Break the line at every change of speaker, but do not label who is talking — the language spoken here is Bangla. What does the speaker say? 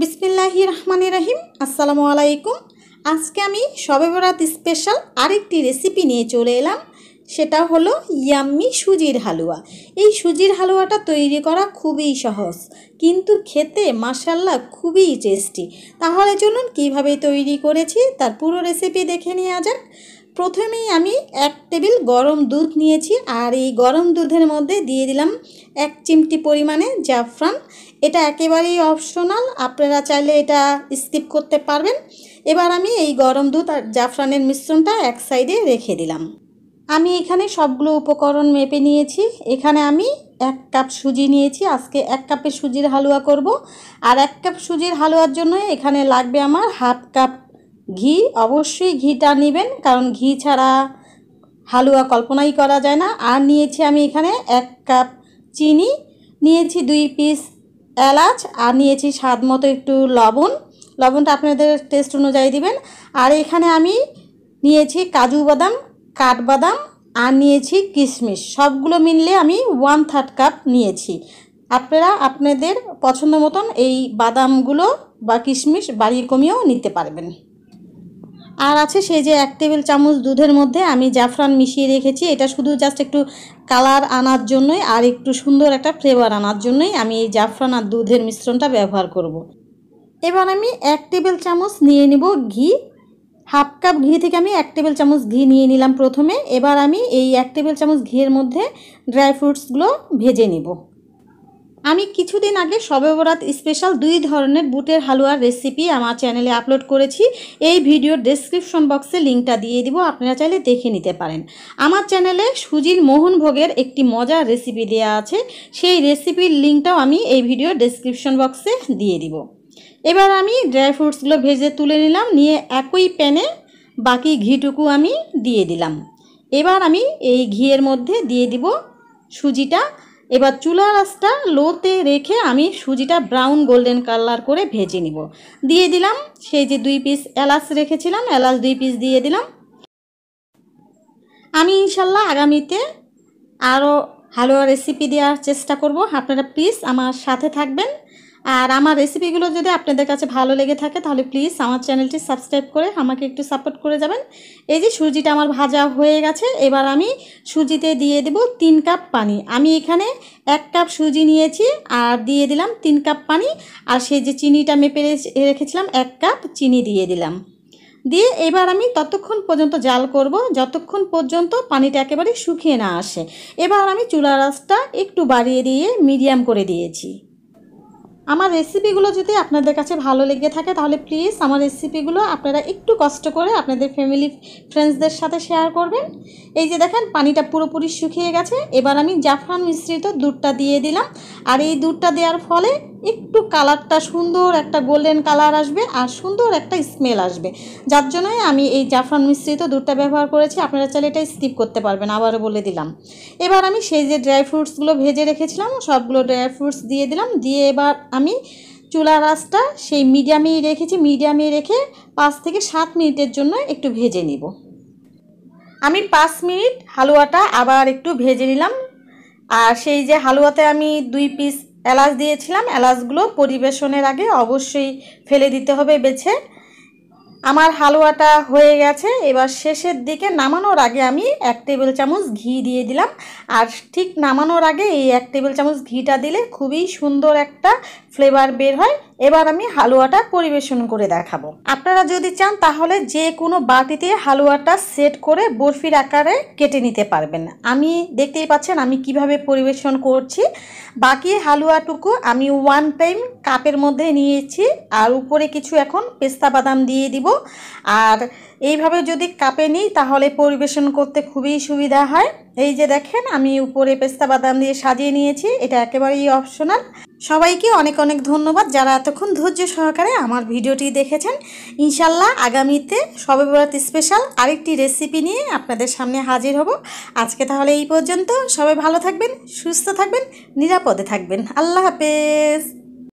বিসমিল্লাহি রহমানি রহিম আসসালামু আলাইকুম আজকে আমি সবে বরাত স্পেশাল আরেকটি রেসিপি নিয়ে চলে এলাম সেটা হলো ইয়াম্মি সুজির হালুয়া এই সুজির হালুয়াটা তৈরি করা খুবই সহজ কিন্তু খেতে মাসাল্লা খুবই টেস্টি তাহলে চলুন কিভাবে তৈরি করেছি তার পুরো রেসিপি দেখে নেওয়া যাক প্রথমেই আমি এক টেবিল গরম দুধ নিয়েছি আর এই গরম দুধের মধ্যে দিয়ে দিলাম এক চিমটি পরিমাণে জাফরান এটা একেবারেই অপশনাল আপনারা চাইলে এটা স্কিপ করতে পারবেন এবার আমি এই গরম দুধ আর জাফরানের মিশ্রণটা এক সাইডে রেখে দিলাম আমি এখানে সবগুলো উপকরণ মেপে নিয়েছি এখানে আমি এক কাপ সুজি নিয়েছি আজকে এক কাপে সুজির হালুয়া করব আর এক কাপ সুজির হালুয়ার জন্য এখানে লাগবে আমার হাফ কাপ ঘি অবশ্যই ঘিটা নেবেন কারণ ঘি ছাড়া হালুয়া কল্পনাই করা যায় না আর নিয়েছি আমি এখানে এক কাপ চিনি নিয়েছি দুই পিস এলাচ আর নিয়েছি স্বাদ মতো একটু লবণ লবণটা আপনাদের টেস্ট অনুযায়ী দিবেন আর এখানে আমি নিয়েছি কাজু বাদাম কাঠবাদাম আর নিয়েছি কিশমিশ সবগুলো মিললে আমি ওয়ান থার্ড কাপ নিয়েছি আপনারা আপনাদের পছন্দ মতন এই বাদামগুলো বা কিশমিশ বাড়ির কমিয়েও নিতে পারবেন আর আছে সেই যে এক টেবিল চামচ দুধের মধ্যে আমি জাফরান মিশিয়ে রেখেছি এটা শুধু জাস্ট একটু কালার আনার জন্যই আর একটু সুন্দর একটা ফ্লেভার আনার জন্যই আমি এই জাফরান আর দুধের মিশ্রণটা ব্যবহার করব। এবার আমি এক টেবিল চামচ নিয়ে নিব ঘি হাফ কাপ ঘি থেকে আমি এক টেবিল চামচ ঘি নিয়ে নিলাম প্রথমে এবার আমি এই এক টেবিল চামচ ঘিয়ের মধ্যে ড্রাই ফ্রুটসগুলো ভেজে নিব আমি কিছুদিন আগে সবেবরাত স্পেশাল দুই ধরনের বুটের হালুয়ার রেসিপি আমার চ্যানেলে আপলোড করেছি এই ভিডিওর ডেসক্রিপশন বক্সে লিঙ্কটা দিয়ে দিব আপনারা চাইলে দেখে নিতে পারেন আমার চ্যানেলে সুজির মোহনভোগের একটি মজার রেসিপি দেওয়া আছে সেই রেসিপির লিঙ্কটাও আমি এই ভিডিওর ডেসক্রিপশন বক্সে দিয়ে দিব এবার আমি ড্রাই ফ্রুটসগুলো ভেজে তুলে নিলাম নিয়ে একই প্যানে বাকি ঘিটুকু আমি দিয়ে দিলাম এবার আমি এই ঘিয়ের মধ্যে দিয়ে দিব সুজিটা এবার চুলা আঁচটা লোতে রেখে আমি সুজিটা ব্রাউন গোল্ডেন কালার করে ভেজে নিব দিয়ে দিলাম সেই যে দুই পিস এলাচ রেখেছিলাম এলাচ দুই পিস দিয়ে দিলাম আমি ইনশাল্লাহ আগামীতে আরও হালুয়া রেসিপি দেওয়ার চেষ্টা করব আপনারা প্লিজ আমার সাথে থাকবেন আর আমার রেসিপিগুলো যদি আপনাদের কাছে ভালো লেগে থাকে তাহলে প্লিজ আমার চ্যানেলটি সাবস্ক্রাইব করে আমাকে একটু সাপোর্ট করে যাবেন এই যে সুজিটা আমার ভাজা হয়ে গেছে এবার আমি সুজিতে দিয়ে দেব তিন কাপ পানি আমি এখানে এক কাপ সুজি নিয়েছি আর দিয়ে দিলাম তিন কাপ পানি আর সেই যে চিনিটা মেপে রেখেছিলাম এক কাপ চিনি দিয়ে দিলাম দিয়ে এবার আমি ততক্ষণ পর্যন্ত জাল করব যতক্ষণ পর্যন্ত পানিটা একেবারে শুকিয়ে না আসে এবার আমি চুলা রাসটা একটু বাড়িয়ে দিয়ে মিডিয়াম করে দিয়েছি আমার রেসিপিগুলো যদি আপনাদের কাছে ভালো লেগে থাকে তাহলে প্লিজ আমার রেসিপিগুলো আপনারা একটু কষ্ট করে আপনাদের ফ্যামিলি ফ্রেন্ডসদের সাথে শেয়ার করবেন এই যে দেখেন পানিটা পুরোপুরি শুকিয়ে গেছে এবার আমি জাফরান মিশ্রিত দুধটা দিয়ে দিলাম আর এই দুধটা দেওয়ার ফলে একটু কালারটা সুন্দর একটা গোল্ডেন কালার আসবে আর সুন্দর একটা স্মেল আসবে যার জন্যই আমি এই জাফরান মিশ্রিত দুধটা ব্যবহার করেছি আপনারা চাইলে এটা স্কিপ করতে পারবেন আবারও বলে দিলাম এবার আমি সেই যে ড্রাই ফ্রুটসগুলো ভেজে রেখেছিলাম সবগুলো ড্রাই ফ্রুটস দিয়ে দিলাম দিয়ে এবার আমি চুলা রাসটা সেই মিডিয়ামেই রেখেছি মিডিয়ামে রেখে পাঁচ থেকে সাত মিনিটের জন্য একটু ভেজে নিব আমি পাঁচ মিনিট হালুয়াটা আবার একটু ভেজে নিলাম আর সেই যে হালুয়াতে আমি দুই পিস এলাচ দিয়েছিলাম এলাচগুলো পরিবেশনের আগে অবশ্যই ফেলে দিতে হবে বেছে আমার হালুয়াটা হয়ে গেছে এবার শেষের দিকে নামানোর আগে আমি এক টেবিল চামচ ঘি দিয়ে দিলাম আর ঠিক নামানোর আগে এই এক টেবিল চামচ ঘিটা দিলে খুবই সুন্দর একটা ফ্লেভার বের হয় এবার আমি হালুয়াটা পরিবেশন করে দেখাবো আপনারা যদি চান তাহলে যে কোনো বাটিতে হালুয়াটা সেট করে বরফির আকারে কেটে নিতে পারবেন আমি দেখতেই পাচ্ছেন আমি কিভাবে পরিবেশন করছি বাকি হালুয়াটুকু আমি ওয়ান টাইম কাপের মধ্যে নিয়েছি আর উপরে কিছু এখন পেস্তা বাদাম দিয়ে দিব আর এইভাবে যদি কাপে নিই তাহলে পরিবেশন করতে খুবই সুবিধা হয় এই যে দেখেন আমি উপরে পেস্তা বাদাম দিয়ে সাজিয়ে নিয়েছি এটা একেবারেই অপশনাল সবাইকে অনেক অনেক ধন্যবাদ যারা এতক্ষণ ধৈর্য সহকারে আমার ভিডিওটি দেখেছেন ইনশাল্লাহ আগামীতে সবে বরাত স্পেশাল আরেকটি রেসিপি নিয়ে আপনাদের সামনে হাজির হব আজকে তাহলে এই পর্যন্ত সবাই ভালো থাকবেন সুস্থ থাকবেন নিরাপদে থাকবেন আল্লাহ হাফেজ